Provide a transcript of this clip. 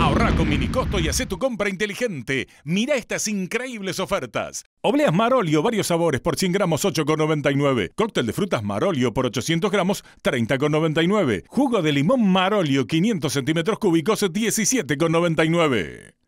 Ahorra con Minicosto y hace tu compra inteligente. Mira estas increíbles ofertas. Obleas Marolio, varios sabores por 100 gramos 8,99. Cóctel de frutas Marolio por 800 gramos 30,99. Jugo de limón Marolio 500 centímetros cúbicos 17,99.